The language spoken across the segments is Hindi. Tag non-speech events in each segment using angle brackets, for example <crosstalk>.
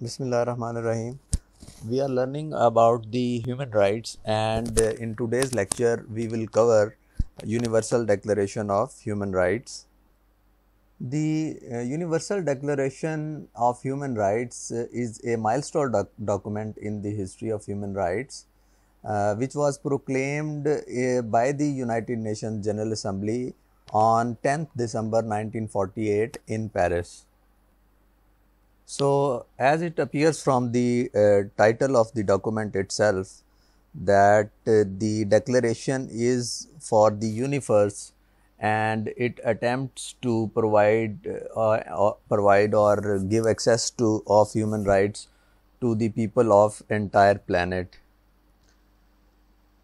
Bismillah Rahman Rahim. We are learning about the human rights, and uh, in today's lecture, we will cover Universal Declaration of Human Rights. The uh, Universal Declaration of Human Rights uh, is a milestone doc document in the history of human rights, uh, which was proclaimed uh, by the United Nations General Assembly on 10th December 1948 in Paris. So, as it appears from the uh, title of the document itself that uh, the declaration is for the universe and it attempts to provide uh, provide or give access to of human rights to the people of entire planet.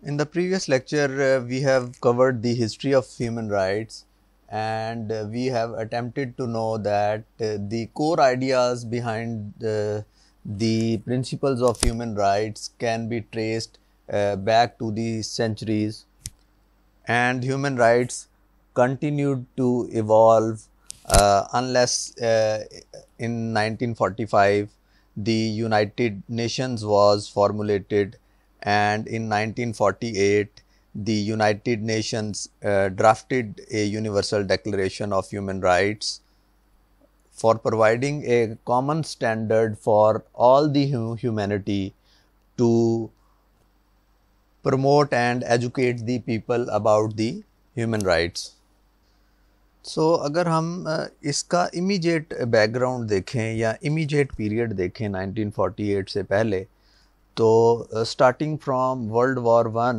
In the previous lecture, uh, we have covered the history of human rights and uh, we have attempted to know that uh, the core ideas behind uh, the principles of human rights can be traced back to the centuries and human rights continued to evolve uh, unless uh, in 1945 the United Nations was formulated and in 1948 the United Nations uh, drafted a Universal Declaration of Human Rights for providing a common standard for all the hum humanity to promote and educate the people about the human rights. so, अगर हम इसका इमीडिएट बैकग्राउंड देखें या इमीडिएट पीरियड देखें 1948 से पहले तो starting from World War One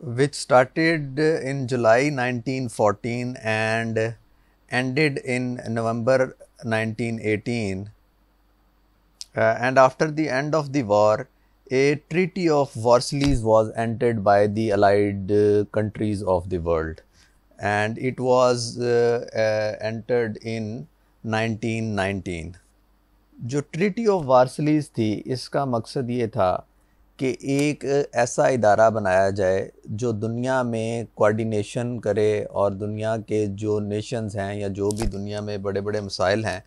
which started in July 1914 and ended in November 1918. Uh, and after the end of the war, a treaty of Versailles was entered by the allied uh, countries of the world and it was uh, uh, entered in 1919. जो ट्रीटी ऑफ वार्सलीज थी इसका मकसद ये था कि एक ऐसा इदारा बनाया जाए जो दुनिया में कोऑर्डिनेशन करे और दुनिया के जो नेशंस हैं या जो भी दुनिया में बड़े बड़े मसाइल हैं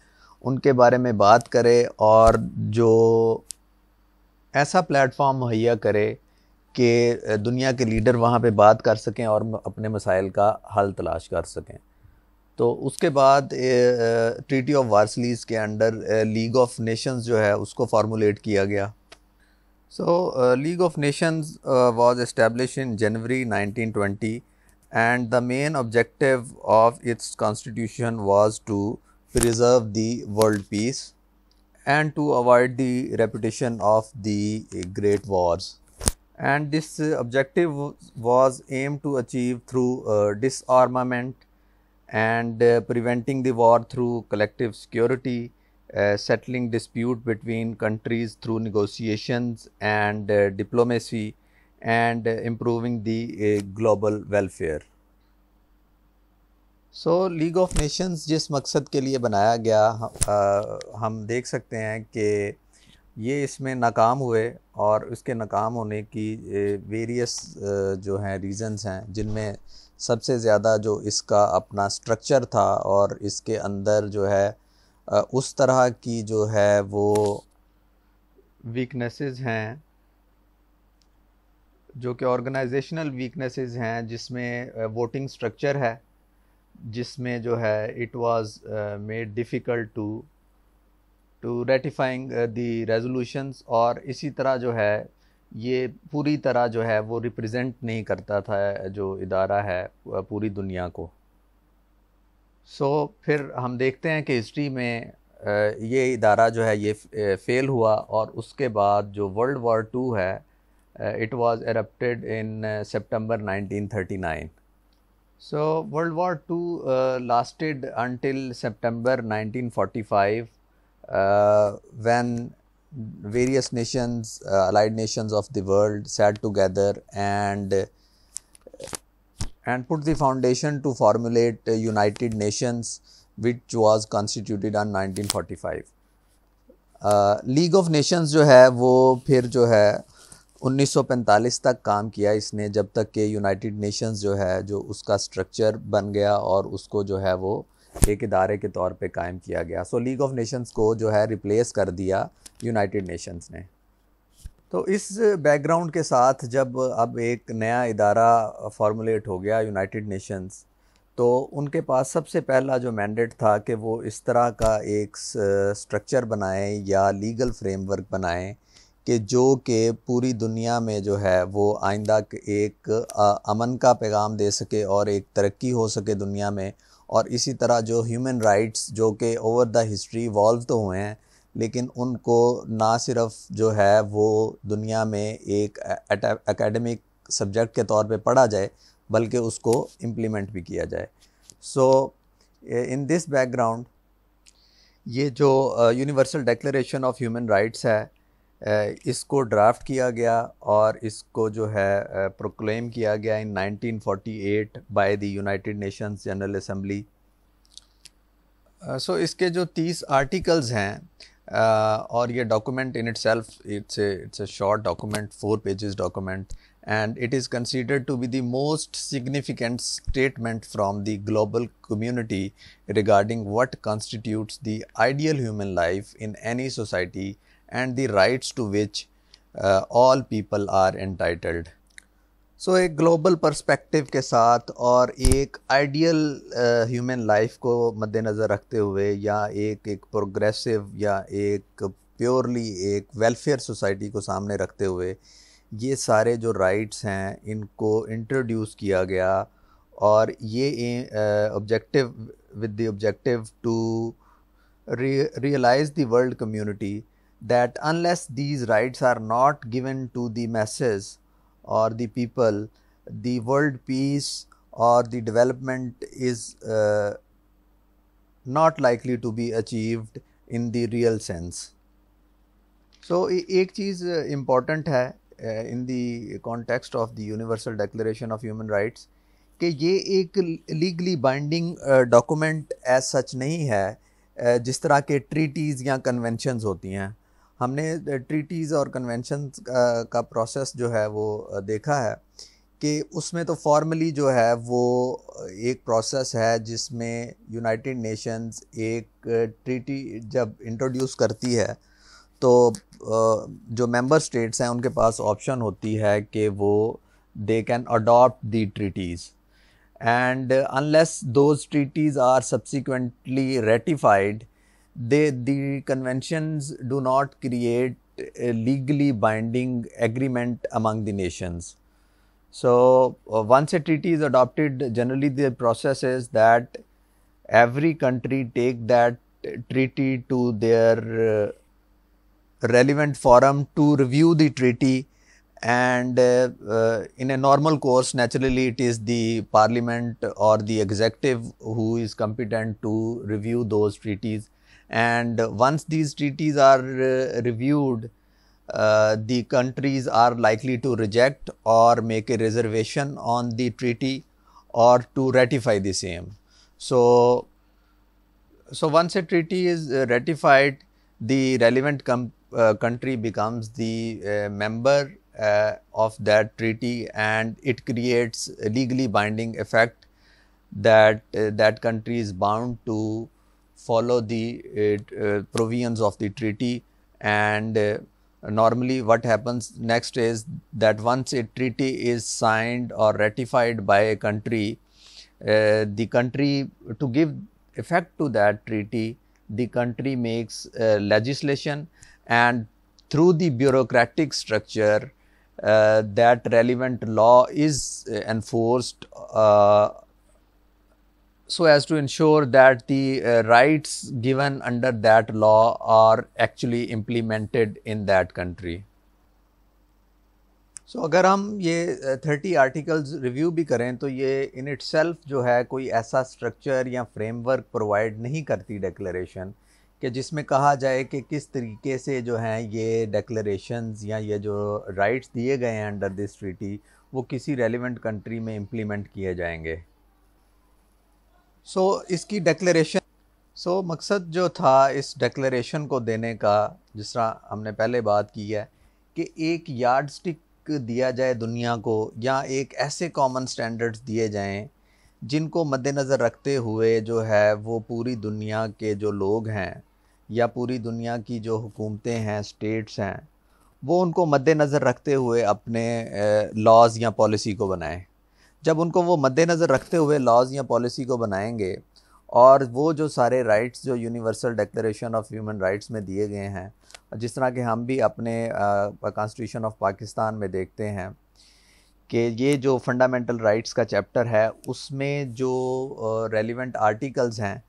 उनके बारे में बात करे और जो ऐसा प्लेटफॉर्म मुहैया करे कि दुनिया के लीडर वहाँ पे बात कर सकें और अपने मसाइल का हल तलाश कर सकें तो उसके बाद ट्रीटी ऑफ वार्सलीज़ के अंडर लीग ऑफ नेशंस जो है उसको फार्मूलेट किया गया So, uh, League of Nations uh, was established in January 1920 and the main objective of its constitution was to preserve the world peace and to avoid the repetition of the great wars. And this uh, objective was aimed to achieve through uh, disarmament and uh, preventing the war through collective security settling uh, settling dispute between countries through negotiations and uh, diplomacy and uh, improving the uh, global welfare so League of Nations जिस मकसद के लिए बनाया गया आ, uh, हम देख सकते हैं कि ये इसमें नाकाम हुए और उसके नाकाम होने की वेरियस जो हैं रीज़न्स हैं जिनमें सबसे ज़्यादा जो इसका अपना स्ट्रक्चर था और इसके अंदर जो है उस तरह की जो है वो वीकनेसेस हैं जो कि ऑर्गेनाइजेशनल वीकनेसेस हैं जिसमें वोटिंग स्ट्रक्चर है जिसमें जो है it was made difficult to to ratifying the resolutions और इसी तरह जो है ये पूरी तरह जो है वो रिप्रेजेंट नहीं करता था जो इदारा है पूरी दुनिया को सो so, फिर हम देखते हैं कि हिस्ट्री में ये इदारा जो है ये फेल हुआ और उसके बाद जो वर्ल्ड वॉर टू है it was erupted in September 1939 so World War Two lasted until September 1945 when various nations allied nations of the world set together and and put the foundation to formulate uh, United Nations which was constituted on 1945. League of Nations जो है वो फिर जो है 1945 तक काम किया इसने जब तक कि यूनाइटेड नेशंस जो है जो उसका स्ट्रक्चर बन गया और उसको जो है वो एक इदारे के तौर पे कायम किया गया सो लीग ऑफ नेशंस को जो है रिप्लेस कर दिया यूनाइटेड नेशंस ने तो इस बैकग्राउंड के साथ जब अब एक नया इदारा फॉर्मुलेट हो गया यूनाइटेड नेशंस तो उनके पास सबसे पहला जो मैंडेट था कि वो इस तरह का एक स्ट्रक्चर बनाएं या लीगल फ्रेमवर्क बनाएं कि जो कि पूरी दुनिया में जो है वो आइंदा एक अमन का पैगाम दे सके और एक तरक्की हो सके दुनिया में और इसी तरह जो ह्यूमन राइट्स जो कि ओवर द हिस्ट्री इवॉल्व तो हुए हैं लेकिन उनको ना सिर्फ जो है वो दुनिया में एक एकेडमिक सब्जेक्ट के तौर पे पढ़ा जाए बल्कि उसको इम्प्लीमेंट भी किया जाए सो इन दिस बैकग्राउंड ये जो Universal Declaration of human Rights है इसको ड्राफ्ट किया गया और इसको जो है प्रोक्लेम किया गया in 1948 by the United Nations General Assembly so इसके जो 30 आर्टिकल्स हैं uh, और document in itself it's a it's a short document four pages document and it is considered to be the most significant statement from the global community regarding what constitutes the ideal human life in any society and the rights to which uh, all people are entitled. So so, एक ग्लोबल पर्सपेक्टिव के साथ और एक आइडियल ह्यूमन लाइफ को मद्देनज़र रखते हुए या एक एक प्रोग्रेसिव या एक प्योरली एक वेलफेयर सोसाइटी को सामने रखते हुए ये सारे जो राइट्स हैं इनको इंट्रोड्यूस किया गया और ये objective with the objective to realise the world community that unless these rights are not given to the message or the people, the world peace or the development is uh, not likely to be achieved in the real sense. So, ek cheez important hai in the context of the Universal Declaration of Human Rights ke ye ek legally binding document as such nahi hai जिस तरह के ट्रीटीज़ या कन्वेंशंस होती हैं हमने ट्रीटीज़ और कन्वेंशन का प्रोसेस जो है वो देखा है कि उसमें तो फॉर्मली जो है वो एक प्रोसेस है जिसमें यूनाइटेड नेशंस एक ट्रीटी जब इंट्रोड्यूस करती है तो जो मेंबर स्टेट्स हैं उनके पास ऑप्शन होती है कि वो they can adopt the treaties and unless those treaties are subsequently ratified they the conventions do not create a legally binding agreement among the nations. So, uh, once a treaty is adopted, generally the process is that every country take that treaty to their uh, relevant forum to review the treaty and uh, uh, in a normal course naturally it is the parliament or the executive who is competent to review those treaties and once these treaties are uh, reviewed, uh, the countries are likely to reject or make a reservation on the treaty or to ratify the same. So, so once a treaty is uh, ratified, the relevant uh, country becomes the uh, member uh, of that treaty and it creates legally binding effect that that country is bound to follow the uh, uh, provisions of the treaty and uh, normally what happens next is that once a treaty is signed or ratified by a country uh, the country to give effect to that treaty the country makes uh, legislation and through the bureaucratic structure uh, that relevant law is enforced so as to ensure that the uh, rights given under that law are actually implemented in that country. So so, अगर हम ये थर्टी आर्टिकल्स रिव्यू भी करें तो ये इन इट जो है कोई ऐसा स्ट्रक्चर या फ्रेमवर्क प्रोवाइड नहीं करती डेक्लेशन कि जिसमें कहा जाए कि किस तरीके से जो हैं ये डेक्लरेशन या ये जो राइट्स दिए गए हैं अंडर दिस ट्रीटी वो किसी रेलिवेंट कंट्री में इम्प्लीमेंट किए जाएंगे सो so, इसकी डेक्लेशन सो so, मकसद जो था इस डेक्लेशन को देने का जिस तरह हमने पहले बात की है कि एक यार्ड स्टिक दिया जाए दुनिया को या एक ऐसे कॉमन स्टैंडर्ड्स दिए जाएं जिनको मद्देनज़र रखते हुए जो है वो पूरी दुनिया के जो लोग हैं या पूरी दुनिया की जो हुकूमतें हैं स्टेट्स हैं वो उनको मद्देनज़र रखते हुए अपने लॉज़ या पॉलिसी को बनाएं जब उनको वो मद्देनज़र रखते हुए लॉज या पॉलिसी को बनाएंगे और वो जो सारे राइट्स जो Universal Declaration of human Rights में दिए गए हैं जिस तरह के हम भी अपने कॉन्स्टिट्यूशन ऑफ पाकिस्तान में देखते हैं कि ये जो फंडामेंटल राइट्स का चैप्टर है उसमें जो रेलिवेंट uh, आर्टिकल्स हैं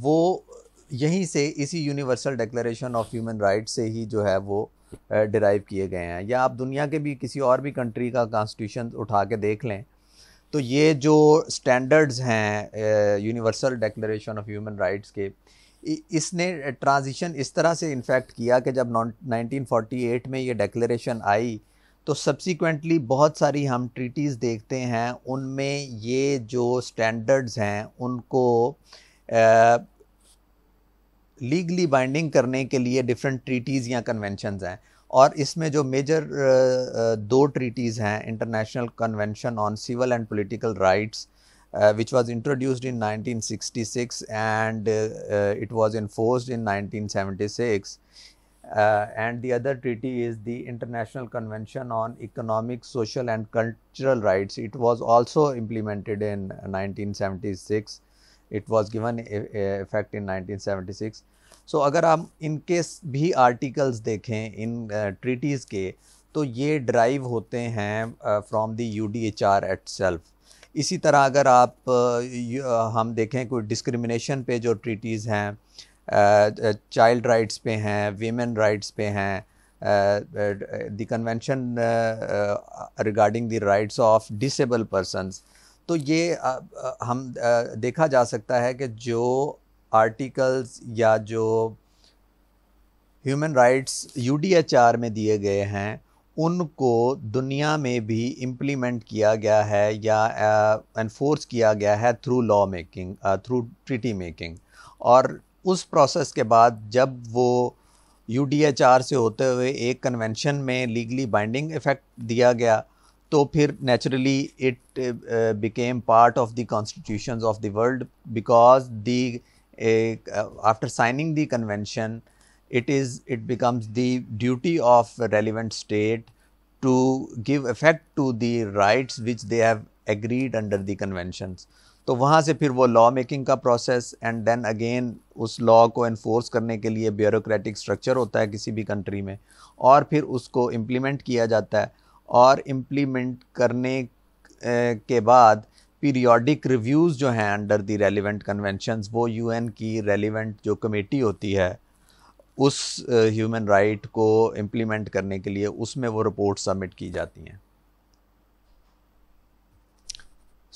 वो यहीं से इसी Universal Declaration of human Right से ही जो है वो डिराइव uh, किए गए हैं या आप दुनिया के भी किसी और भी कंट्री का कॉन्स्टिट्यूशन उठा के देख लें तो ये जो स्टैंडर्ड्स हैं Universal Declaration of human rights के इसने ट्रांजिशन इस तरह से इन्फेक्ट किया कि जब 1948 में ये डेक्लेशन आई तो सब्सिक्वेंटली बहुत सारी हम ट्रीटीज़ देखते हैं उनमें ये जो स्टैंडर्ड्स हैं उनको लीगली बाइंडिंग करने के लिए डिफरेंट ट्रीटीज़ या कन्वेंशनज हैं और इसमें जो मेजर दो ट्रीटीज़ हैं International Convention on Civil and Political Rights which was introduced in 1966 and it was enforced in 1976 and the other treaty is the International Convention on Economic Social and Cultural Rights it was also implemented in 1976 it was given effect in 1976 so so, अगर आप इनके भी आर्टिकल्स देखें इन ट्रीटीज़ uh, के तो ये ड्राइव होते हैं from the U D H R itself इसी तरह अगर आप uh, uh, हम देखें कोई डिस्क्रिमिनेशन पे जो ट्रीटीज़ हैं चाइल्ड राइट्स पे हैं वीमेन राइट्स पे हैं the convention regarding the rights of disable persons तो ये हम देखा जा सकता है कि जो आर्टिकल्स या जो ह्यूमन राइट्स यू में दिए गए हैं उनको दुनिया में भी इम्प्लीमेंट किया गया है या एनफोर्स uh, किया गया है through law making through treaty making और उस प्रोसेस के बाद जब वो यू से होते हुए एक कन्वेंशन में लीगली बाइंडिंग इफ़ेक्ट दिया गया तो फिर naturally it became part of the constitution of the world because the a, uh, after signing the convention, it is it becomes the duty of a relevant state to give effect to the rights which they have agreed under the conventions. तो वहाँ से फिर वो लॉ मेकिंग का प्रोसेस एंड देन अगेन उस लॉ को इन्फोर्स करने के लिए ब्यूरोक्रेटिक स्ट्रक्चर होता है किसी भी कंट्री में और फिर उसको इम्प्लीमेंट किया जाता है और इम्प्लीमेंट करने के बाद पीरियोडिक रिव्यूज़ जो हैं अंडर दी रेलिवेंट कन्वेंशंस वो यूएन की रेलिवेंट जो कमेटी होती है उस ह्यूमन uh, राइट को इम्प्लीमेंट करने के लिए उसमें वो रिपोर्ट सबमिट की जाती हैं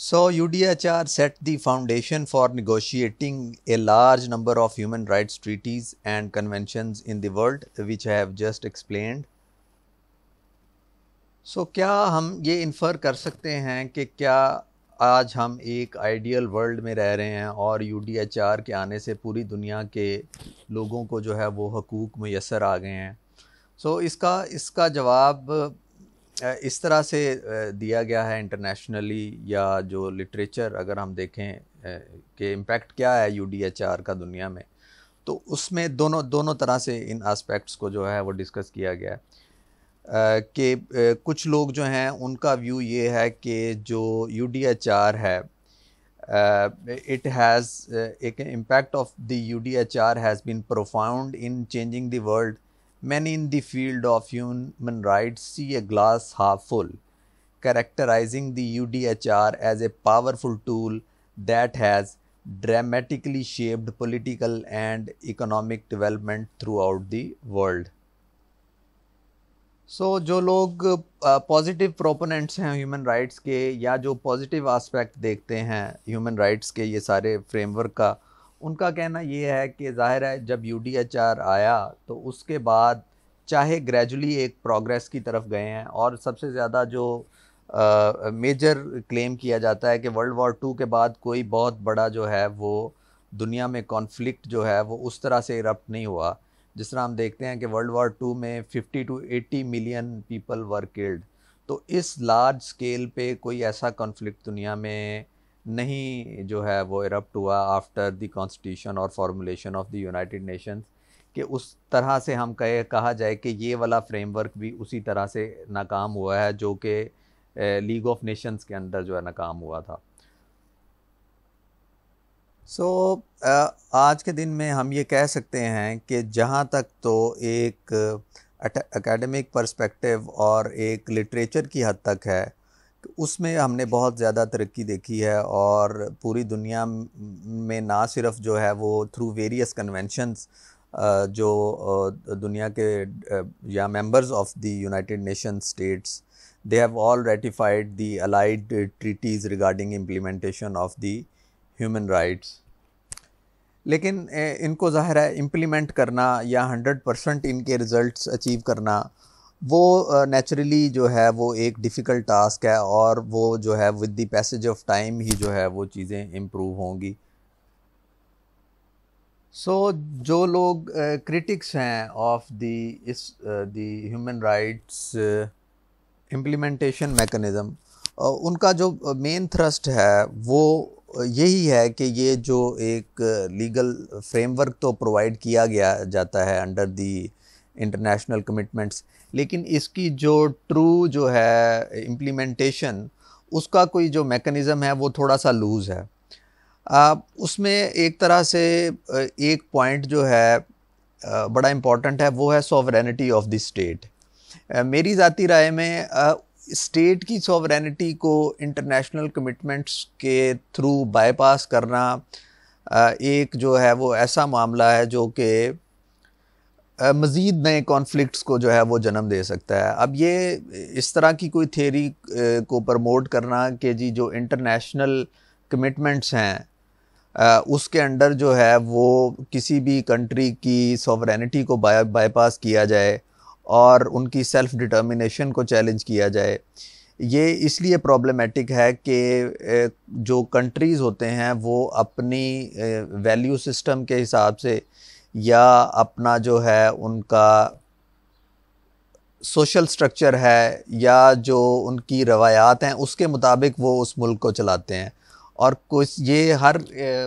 so U D H R set the foundation for negotiating a large number of human right treaties and convention in world which I have just explained so क्या हम ये इन्फर कर सकते हैं कि क्या आज हम एक आइडियल वर्ल्ड में रह रहे हैं और यू के आने से पूरी दुनिया के लोगों को जो है वो हकूक़ मैसर आ गए हैं सो so, इसका इसका जवाब इस तरह से दिया गया है इंटरनेशनली या जो लिटरेचर अगर हम देखें कि इम्पेक्ट क्या है यू का दुनिया में तो उसमें दोनों दोनों तरह से इन आस्पेक्ट्स को जो है वो डिस्कस किया गया है कि कुछ लोग जो हैं उनका व्यू ये है कि जो यू डी एच आर है इट हैज़ एक impact of the U D H R has been profound in changing the world man in the field of human rights see a glass half full characterising the U D H R as a powerful tool that has dramatically shaped political and economic development throughout the world so so, जो लोग पॉजिटिव प्रोपोनेंट्स हैं ह्यूमन राइट्स के या जो पॉजिटिव आस्पेक्ट देखते हैं ह्यूमन राइट्स के ये सारे फ्रेमवर्क का उनका कहना ये है कि जाहिर है जब यू आया तो उसके बाद चाहे ग्रेजुअली एक प्रोग्रेस की तरफ गए हैं और सबसे ज़्यादा जो मेजर uh, क्लेम किया जाता है कि वर्ल्ड वॉर टू के बाद कोई बहुत बड़ा जो है वो दुनिया में कॉन्फ्लिक्ट जो है वो उस तरह से इरप्ट नहीं हुआ जिस तरह हम देखते हैं कि वर्ल्ड वॉर टू में 50 to 80 million people were killed तो इस लार्ज स्केल पे कोई ऐसा कॉन्फ्लिक्ट दुनिया में नहीं जो है वो इरप्ट हुआ आफ्टर द कॉन्स्टिट्यूशन और formulation of the United Nations कि उस तरह से हम कहे कहा जाए कि ये वाला फ्रेमवर्क भी उसी तरह से नाकाम हुआ है जो कि लीग ऑफ नेशंस के अंदर जो है नाकाम हुआ था सो so, आज के दिन में हम ये कह सकते हैं कि जहाँ तक तो एक एकेडमिक पर्सपेक्टिव और एक लिटरेचर की हद तक है उसमें हमने बहुत ज़्यादा तरक्की देखी है और पूरी दुनिया में ना सिर्फ जो है वो थ्रू वेरियस कन्वेंशंस जो दुनिया के या members of the United Nation States they have all ratified the allied treaties regarding implementation of the human rights लेकिन इनको ज़ाहिर है इम्प्लीमेंट करना या हंड्रेड परसेंट इनके रिज़ल्ट अचीव करना वो नेचुरली जो है वो एक डिफ़िकल्ट टास्क है और वो जो है with the passage of time ही जो है वो चीज़ें इम्प्रूव होंगी सो so, जो लोग क्रिटिक्स हैं ऑफ द इस the human rights implementation mechanism उनका जो मेन थ्रस्ट है वो यही है कि ये जो एक लीगल फ्रेमवर्क तो प्रोवाइड किया गया जाता है अंडर दी इंटरनेशनल कमिटमेंट्स लेकिन इसकी जो ट्रू जो है इम्प्लीमेंटेशन उसका कोई जो मेकनिज़म है वो थोड़ा सा लूज़ है आ, उसमें एक तरह से एक पॉइंट जो है बड़ा इम्पॉर्टेंट है वो है सॉवरेनिटी ऑफ़ द स्टेट मेरी ज़ाती राय में स्टेट की सॉवरेनिटी को इंटरनेशनल कमिटमेंट्स के थ्रू बाईपास करना एक जो है वो ऐसा मामला है जो कि मज़ीद नए कॉन्फ्लिक्ट्स को जो है वो जन्म दे सकता है अब ये इस तरह की कोई थेरी को प्रमोट करना कि जी जो इंटरनेशनल कमिटमेंट्स हैं उसके अंडर जो है वो किसी भी कंट्री की सॉवरेनिटी को बाईपास किया जाए और उनकी सेल्फ डिटर्मिनेशन को चैलेंज किया जाए ये इसलिए प्रॉब्लमेटिक है कि जो कंट्रीज़ होते हैं वो अपनी वैल्यू सिस्टम के हिसाब से या अपना जो है उनका सोशल स्ट्रक्चर है या जो उनकी रवायात हैं उसके मुताबिक वो उस मुल्क को चलाते हैं और कुछ ये हर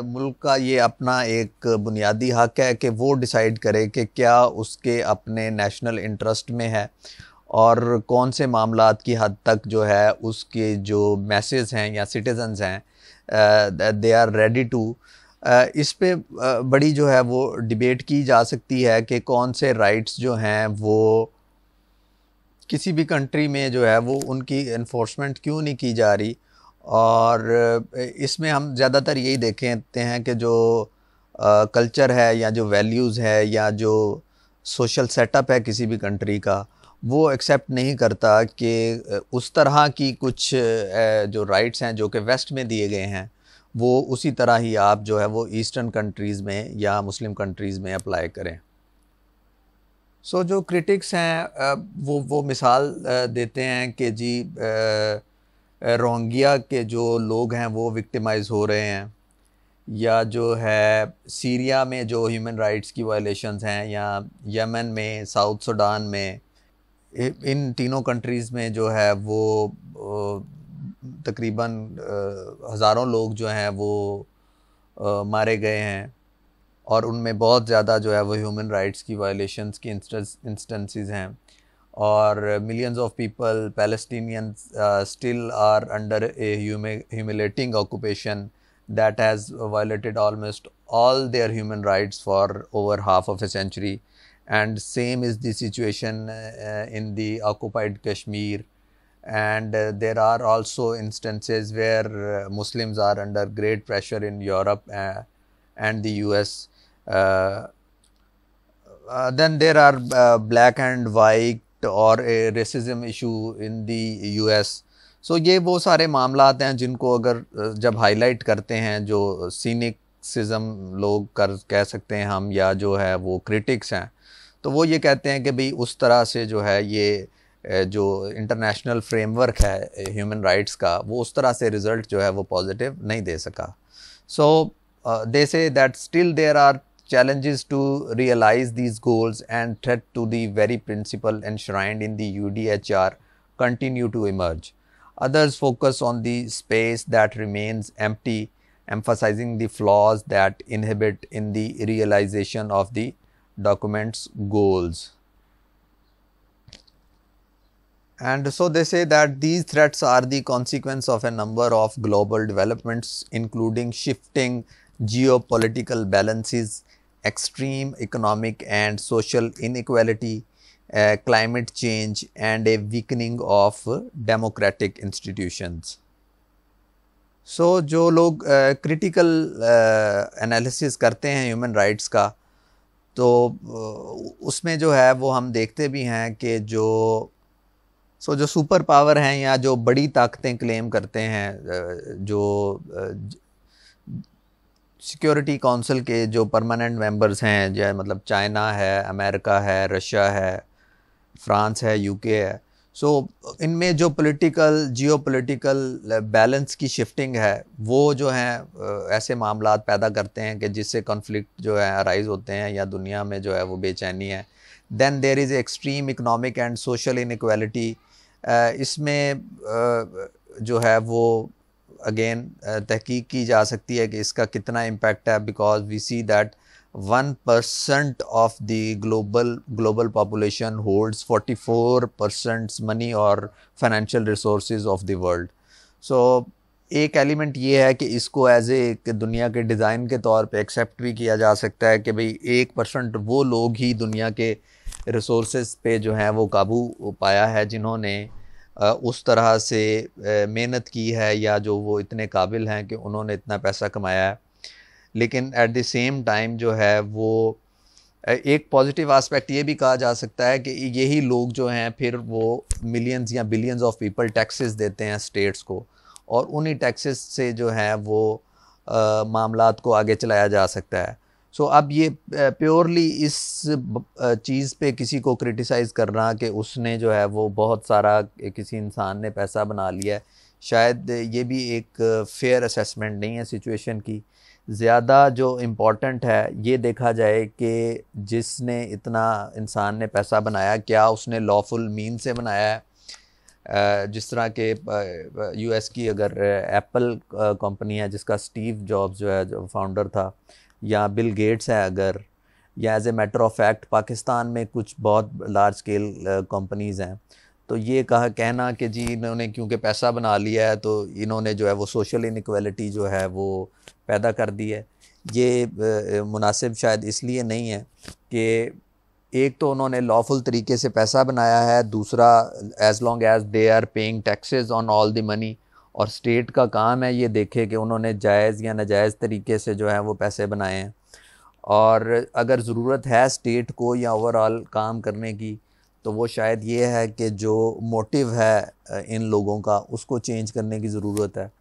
मुल्क का ये अपना एक बुनियादी हक है कि वो डिसाइड करे कि क्या उसके अपने नेशनल इंटरेस्ट में है और कौन से मामला की हद तक जो है उसके जो मैसेज हैं या सिटीजन्स हैं दे आर रेडी टू इस पे बड़ी जो है वो डिबेट की जा सकती है कि कौन से राइट्स जो हैं वो किसी भी कंट्री में जो है वो उनकी इन्फोर्समेंट क्यों नहीं की जा रही और इसमें हम ज़्यादातर यही देखते हैं कि जो कल्चर है या जो वैल्यूज़ है या जो सोशल सेटअप है किसी भी कंट्री का वो एक्सेप्ट नहीं करता कि उस तरह की कुछ जो राइट्स हैं जो कि वेस्ट में दिए गए हैं वो उसी तरह ही आप जो है वो ईस्टर्न कंट्रीज़ में या मुस्लिम कंट्रीज़ में अप्लाई करें सो so, जो क्रिटिक्स हैं वो वो मिसाल देते हैं कि जी रोंगिया के जो लोग हैं वो विक्टिमाइज हो रहे हैं या जो है सीरिया में जो ह्यूमन राइट्स की वायलेशंस हैं या यमन में साउथ सूडान में इन तीनों कंट्रीज़ में जो है वो तकरीबन हज़ारों लोग जो हैं वो मारे गए हैं और उनमें बहुत ज़्यादा जो है वो ह्यूमन राइट्स की वायलेशंस की इंस्टेंसेस हैं or millions of people, Palestinians uh, still are under a humi humiliating occupation that has violated almost all their human rights for over half of a century. And same is the situation uh, in the occupied Kashmir. And uh, there are also instances where uh, Muslims are under great pressure in Europe uh, and the US. Uh, then there are black and white और racism issue in the US so ये वो सारे मामला हैं जिनको अगर जब हाईलाइट करते हैं जो सीनिकम लोग कर कह सकते हैं हम या जो है वो क्रिटिक्स हैं तो वो ये कहते हैं कि भाई उस तरह से जो है ये जो इंटरनेशनल फ्रेमवर्क है ह्यूमन राइट्स का वो उस तरह से रिज़ल्ट जो है वो पॉजिटिव नहीं दे सका so they say that still there are challenges to realize these goals and threat to the very principle enshrined in the UDHR continue to emerge. Others focus on the space that remains empty, emphasizing the flaws that inhibit in the realization of the document's goals. And so they say that these threats are the consequence of a number of global developments, including shifting geopolitical balances, extreme economic and social inequality, uh, climate change and a weakening of democratic institutions. So so, जो लोग क्रिटिकल एनालिसिस करते हैं ह्यूमन राइट्स का तो उसमें जो है वो हम देखते भी हैं कि जो सो so, जो सुपर पावर हैं या जो बड़ी ताकतें क्लेम करते हैं जो सिक्योरिटी काउंसिल के जो परमानेंट मेंबर्स हैं जो मतलब चाइना है अमेरिका है रशिया है फ्रांस है यूके है सो so, इनमें जो पॉलिटिकल जियोपॉलिटिकल बैलेंस की शिफ्टिंग है वो जो हैं ऐसे मामला पैदा करते हैं कि जिससे कॉन्फ्लिक्ट जो है अराइज होते हैं या दुनिया में जो है वो बेचैनी है then there is extreme economic and social inequality इसमें जो है वो अगेन uh, तहकीक की जा सकती है कि इसका कितना इम्पेक्ट है because we see that one percent of the global global population holds forty four percent money और financial resource of the world सो एक एलिमेंट ये है कि इसको एज ए दुनिया के डिज़ाइन के तौर पे एक्सेप्ट भी किया जा सकता है कि भाई एक परसेंट वो लोग ही दुनिया के रिसोर्स पे जो हैं वो काबू पाया है जिन्होंने उस तरह से मेहनत की है या जो वो इतने काबिल हैं कि उन्होंने इतना पैसा कमाया है लेकिन एट द सेम टाइम जो है वो एक पॉजिटिव आस्पेक्ट ये भी कहा जा सकता है कि यही लोग जो हैं फिर वो मिलियंस या बिलियंस ऑफ पीपल टैक्सेस देते हैं स्टेट्स को और उन्हीं टैक्सेस से जो है वो मामला को आगे चलाया जा सकता है सो अब ये प्योरली इस चीज़ पे किसी को क्रिटिसाइज़ करना कि उसने जो है वो बहुत सारा किसी इंसान ने पैसा बना लिया है शायद ये भी एक फेयर असेसमेंट नहीं है सिचुएशन की ज़्यादा जो इम्पोर्टेंट है ये देखा जाए कि जिसने इतना इंसान ने पैसा बनाया क्या उसने लॉफुल मीन से बनाया है जिस तरह के यूएस की अगर एप्पल कंपनी है जिसका स्टीव जॉब्स जो है जो फाउंडर था या बिल गेट्स है अगर या as a matter of fact Pakistan में कुछ बहुत लार्ज स्केल कंपनीज़ हैं तो ये कहा कहना कि जी इन्होंने क्योंकि पैसा बना लिया है तो इन्होंने जो है वो सोशल इनक्वलिटी जो है वो पैदा कर दी है ये uh, uh, मुनासिब शायद इसलिए नहीं है कि एक तो उन्होंने लॉफुल तरीके से पैसा बनाया है दूसरा as long as they are paying taxes on all the money और स्टेट का काम है ये देखे कि उन्होंने जायज़ या नाजायज़ तरीके से जो है वो पैसे बनाए हैं और अगर ज़रूरत है स्टेट को या ओवरऑल काम करने की तो वो शायद ये है कि जो मोटिव है इन लोगों का उसको चेंज करने की ज़रूरत है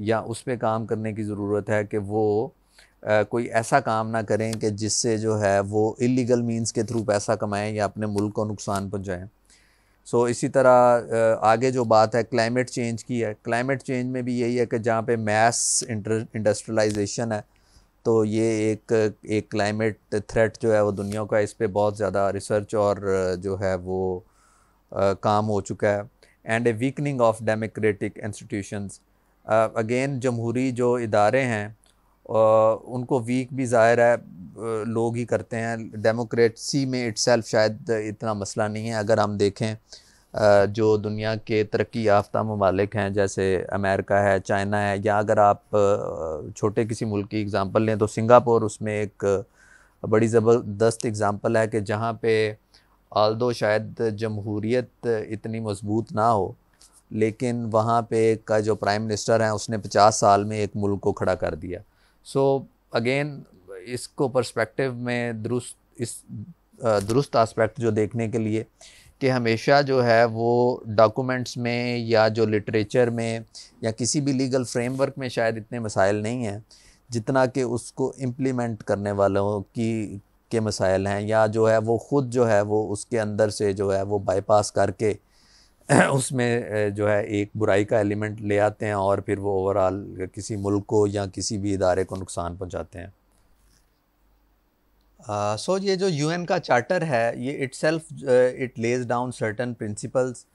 या उस पर काम करने की ज़रूरत है कि वो आ, कोई ऐसा काम ना करें कि जिससे जो है वो इलीगल मींस के थ्रू पैसा कमाएं या अपने मुल्क को नुकसान पहुँचाएँ सो so, इसी तरह आगे जो बात है क्लाइमेट चेंज की है क्लाइमेट चेंज में भी यही है कि जहाँ पे मैस इंडस्ट्रियलाइजेशन है तो ये एक एक क्लाइमेट थ्रेट जो है वो दुनिया का इस पर बहुत ज़्यादा रिसर्च और जो है वो आ, काम हो चुका है and a weakening of democratic institutions again जमहूरी जो इदारे हैं उनको वीक भी ज़ाहिर है लोग ही करते हैं डेमोक्रेसी में इट्सल्फ शायद इतना मसला नहीं है अगर हम देखें जो दुनिया के तरक्की याफ्ता ममालिक हैं जैसे अमेरिका है चाइना है या अगर आप छोटे किसी मुल्क की एग्ज़ाम्पल लें तो सिंगापुर उसमें एक बड़ी ज़बरदस्त एग्ज़ाम्पल है कि जहाँ पे आल दो शायद जमहूरीत इतनी मजबूत ना हो लेकिन वहाँ पे का जो प्राइम मिनिस्टर हैं उसने 50 साल में एक मुल्क को खड़ा कर दिया सो so, अगेन इसको पर्सपेक्टिव में दुरुस्त इस दुरुस्त आस्पेक्ट जो देखने के लिए कि हमेशा जो है वो डॉक्यूमेंट्स में या जो लिटरेचर में या किसी भी लीगल फ्रेमवर्क में शायद इतने मसाइल नहीं हैं जितना कि उसको इम्प्लीमेंट करने वालों की के मसाइल हैं या जो है वो ख़ुद जो है वो उसके अंदर से जो है वो बाईपास करके <clears throat> उसमें जो है एक बुराई का एलिमेंट ले आते हैं और फिर वो ओवरऑल किसी मुल्क को या किसी भी इदारे को नुकसान पहुंचाते हैं सो ये जो यू का चार्टर है ये itself it lays down certain principles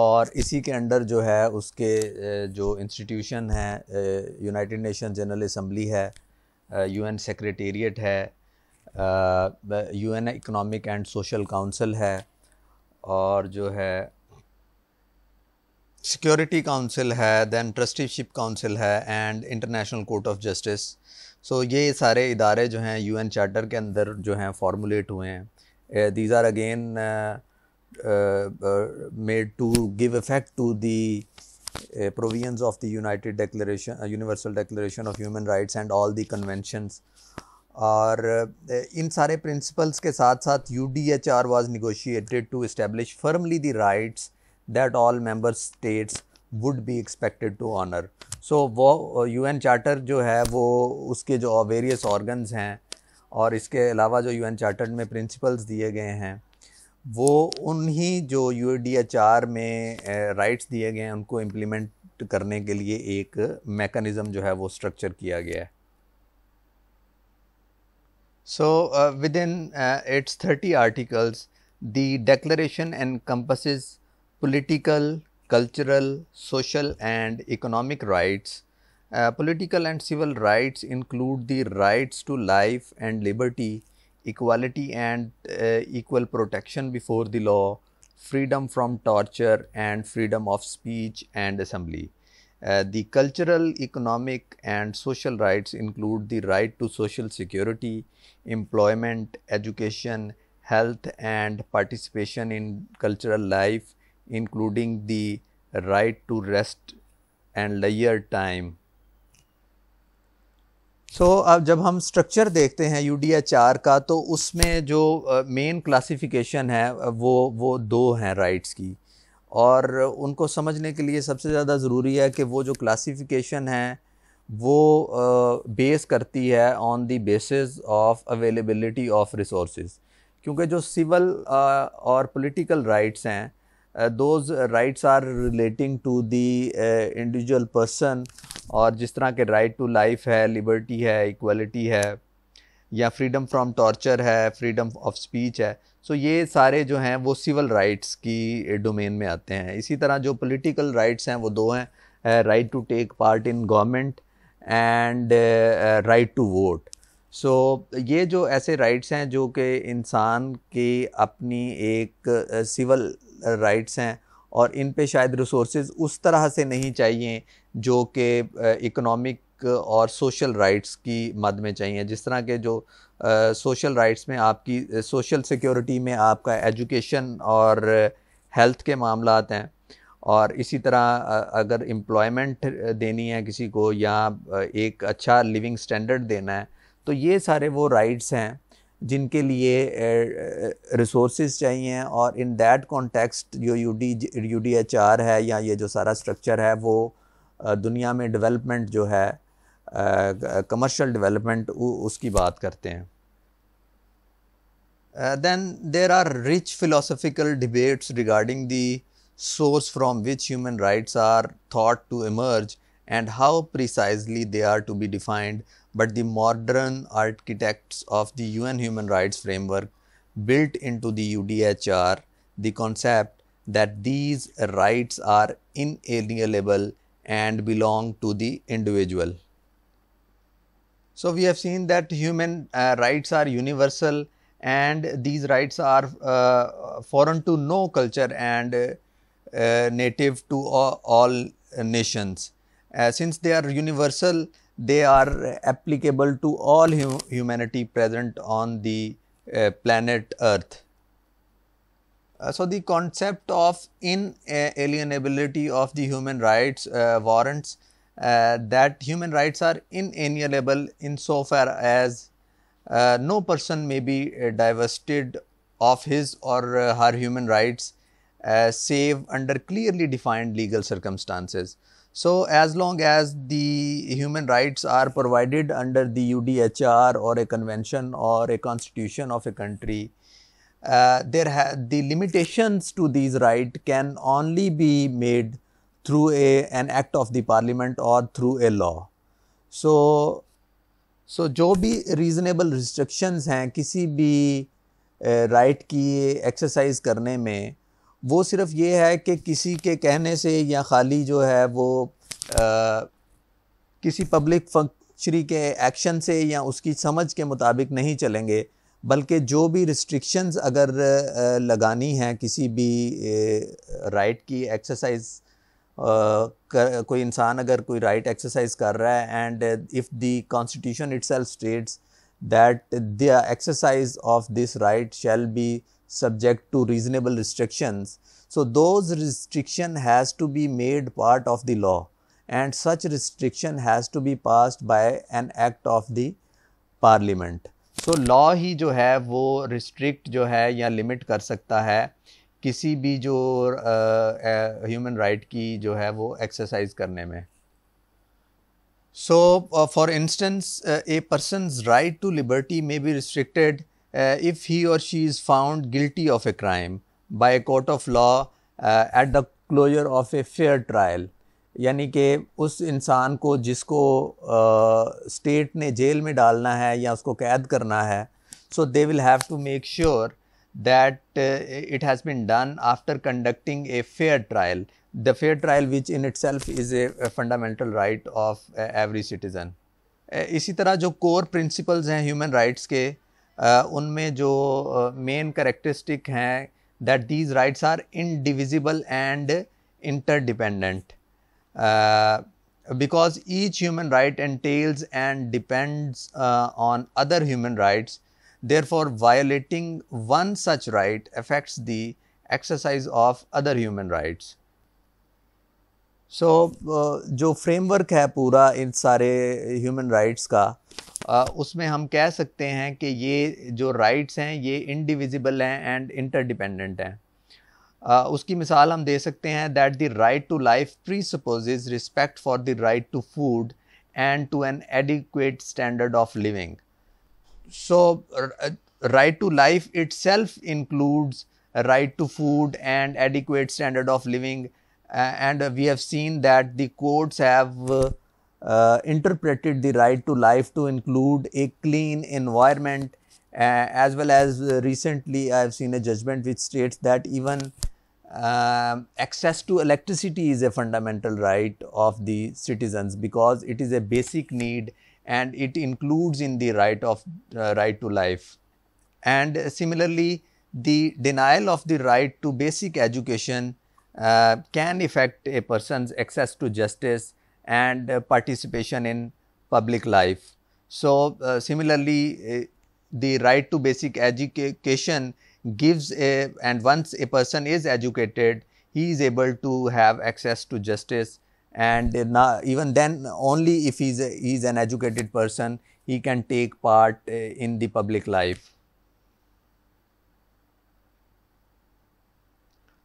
और इसी के अंडर जो है उसके uh, जो इंस्टीट्यूशन है यूनाइटेड नेशन जनरल असम्बली है यू एन सेक्रेटेरिएट है U N Economic and Social Council है और जो है सिक्योरिटी काउंसिल है दैन ट्रस्टीशिप काउंसिल है and International Court of Justice so so, ये सारे इदारे जो हैं यूएन चार्टर के अंदर जो हैं फॉर्मुलेट हुए हैं these are again made to give effect to the provisions of the United Declaration Universal Declaration of human Rights and all the conventions और uh, इन सारे प्रिंसिपल्स के साथ साथ U D H R was negotiated to establish firmly the rights that all member states would be expected to honour so वो यू एन चार्टर जो है वो उसके जो वेरियस ऑर्गन्स हैं और इसके अलावा जो यू एन चार्टर में प्रिंसिपल्स दिए गए हैं वो उन्हीं जो यू डी एच आर में राइट्स दिए गए हैं उनको इम्प्लीमेंट करने के लिए एक मेकनिज़म जो है वो स्ट्रक्चर किया गया है so within its thirty articles articles, the and encompasses political cultural, social and economic rights. Uh, political and civil rights include the rights to life and liberty, equality and uh, equal protection before the law, freedom from torture and freedom of speech and assembly. Uh, the cultural, economic and social rights include the right to social security, employment, education, health and participation in cultural life, including the right to rest and leisure time. So so, अब जब हम स्ट्रक्चर देखते हैं यू डी एच आर का तो उसमें जो मेन uh, क्लासिफिकेशन है वो वो दो हैं राइट्स की और उनको समझने के लिए सबसे ज़्यादा ज़रूरी है कि वो जो क्लासिफिकेशन है वो बेस uh, करती है on the basis of availability of resource क्योंकि जो सिविल uh, और पॉलिटिकल राइट्स हैं those rights are relating to the individual person और जिस तरह के राइट टू लाइफ है लिबर्टी है इक्वलिटी है या फ्रीडम फ्रॉम टॉर्चर है फ्रीडम ऑफ स्पीच है सो so ये सारे जो हैं वो सिविल राइट्स की डोमेन में आते हैं इसी तरह जो पॉलिटिकल राइट्स हैं वो दो हैं right to take part in government and right to vote so ये जो ऐसे राइट्स हैं जो कि इंसान की अपनी एक सिविल uh, राइट्स हैं और इन पे शायद रिसोर्स उस तरह से नहीं चाहिए जो कि इकोनॉमिक और सोशल राइट्स की मद में चाहिए जिस तरह के जो सोशल राइट्स में आपकी सोशल सिक्योरिटी में आपका एजुकेशन और हेल्थ के मामला हैं और इसी तरह अगर एम्प्लॉयमेंट देनी है किसी को या एक अच्छा लिविंग स्टैंडर्ड देना है तो ये सारे वो राइट्स हैं जिनके लिए रिसोर्स चाहिए और इन दैट कॉन्टेक्स्ट जो यू डी एच आर है या ये जो सारा स्ट्रक्चर है वो दुनिया में डेवलपमेंट जो है कमर्शियल डेवलपमेंट उसकी बात करते हैं then there are rich philosophical debates regarding the source from which human rights are thought to emerge and how precisely they are to be defined but the modern architects of the UN Human Rights Framework built into the UDHR the concept that these rights are inalienable and belong to the individual. So, we have seen that human uh, rights are universal and these rights are uh, foreign to no culture and uh, native to all, all nations. Uh, since they are universal, they are applicable to all hum humanity present on the uh, planet earth. Uh, so, the concept of inalienability of the human rights uh, warrants uh, that human rights are inalienable insofar as uh, no person may be uh, divested of his or her human rights save under clearly defined legal circumstances. So, as long as the human rights are provided under the UDHR or a convention or a constitution of a country, uh, there ha- the limitations to these rights can only be made through a, an act of the parliament or through a law. So, so so, जो भी रीज़नेबल रिस्ट्रिक्शंस हैं किसी भी राइट की एक्सरसाइज करने में वो सिर्फ ये है कि किसी के कहने से या खाली जो है वो आ, किसी पब्लिक फंक्शनरी के एक्शन से या उसकी समझ के मुताबिक नहीं चलेंगे बल्कि जो भी रिस्ट्रिक्शंस अगर लगानी हैं किसी भी राइट की एक्सरसाइज कोई इंसान अगर कोई राइट एक्सरसाइज कर रहा है and if the constitution it states that the exercise of this right shall be subject to reasonable restrictions. So those restriction has to be made part of the law and such restriction has to be passed by an act of the parliament. So so, law ही जो है वो रिस्ट्रिक्ट जो है या लिमिट कर सकता है किसी भी जो ह्यूमन राइट की जो है वो एक्सरसाइज करने में so for instance a person's right to liberty may be restricted uh, if he or she is found guilty of a crime by a court of law uh, at the closure of a fair trial यानी कि उस इंसान को जिसको स्टेट uh, ने जेल में डालना है या उसको कैद करना है so they will have to make sure that it has been done after conducting a fair trial the fair trial which in itself is a fundamental right of every citizen इसी तरह जो कोर प्रिंसिपल्स हैं ह्यूमन राइट्स के उनमें जो मेन करेक्टरिस्टिक हैं that these rights are indivisible and interdependent because each human right entails and depends on other human rights there for violating one such right affects the exercise of other human rights so जो फ्रेमवर्क है पूरा इन सारे ह्यूमन राइट्स का उसमें हम कह सकते हैं कि ये जो राइट्स हैं ये इनडिविजिबल हैं एंड इंटरडिपेंडेंट हैं उसकी मिसाल हम दे सकते हैं that the right to life presupposes respect for the right to food and to an adequate standard of living so right to life itself includes right to food and adequate standard of living and we have seen that the courts have uh, interpreted the right to life to include a clean environment uh, as well as uh, recently I have seen a judgment which states that even um, access to electricity is a fundamental right of the citizens because it is a basic need and it includes in the right of uh, right to life and similarly the denial of the right to basic education uh, can affect a person's access to justice and uh, participation in public life. So, uh, similarly, uh, the right to basic education gives a and once a person is educated, he is able to have access to justice and now even then only if he is an educated person, he can take part in the public life.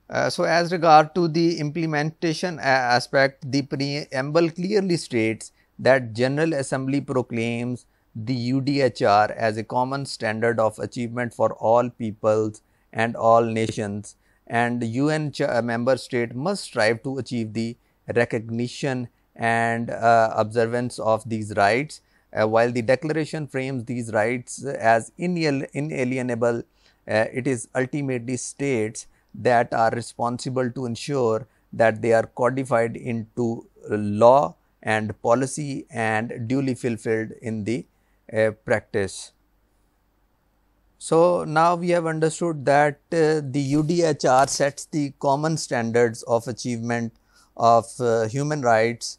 Uh, so, as regard to the implementation uh, aspect, the preamble clearly states that General Assembly proclaims the UDHR as a common standard of achievement for all peoples and all nations and UN uh, member state must strive to achieve the recognition and uh, observance of these rights uh, while the declaration frames these rights as inalienable uh, it is ultimately states that are responsible to ensure that they are codified into law and policy and duly fulfilled in the uh, practice. So, now we have understood that uh, the UDHR sets the common standards of achievement of uh, human rights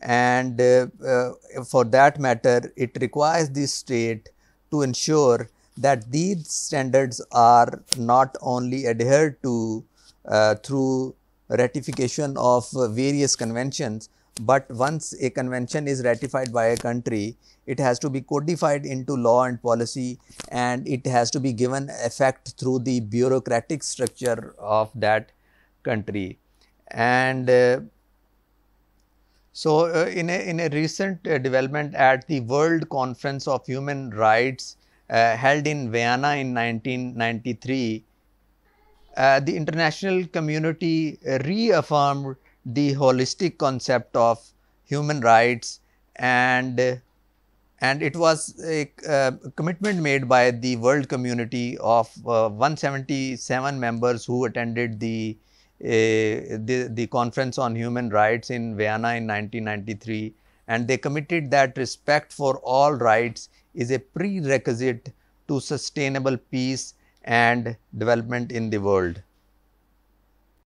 and uh, uh, for that matter it requires the state to ensure that these standards are not only adhered to uh, through ratification of various conventions, but once a convention is ratified by a country, it has to be codified into law and policy and it has to be given effect through the bureaucratic structure of that country. And uh, so, uh, in, a, in a recent uh, development at the World Conference of Human Rights uh, held in Vienna in 1993, uh, the international community reaffirmed the holistic concept of human rights and and it was a uh, commitment made by the world community of uh, 177 members who attended the, uh, the, the conference on human rights in Vienna in 1993 and they committed that respect for all rights is a prerequisite to sustainable peace and development in the world.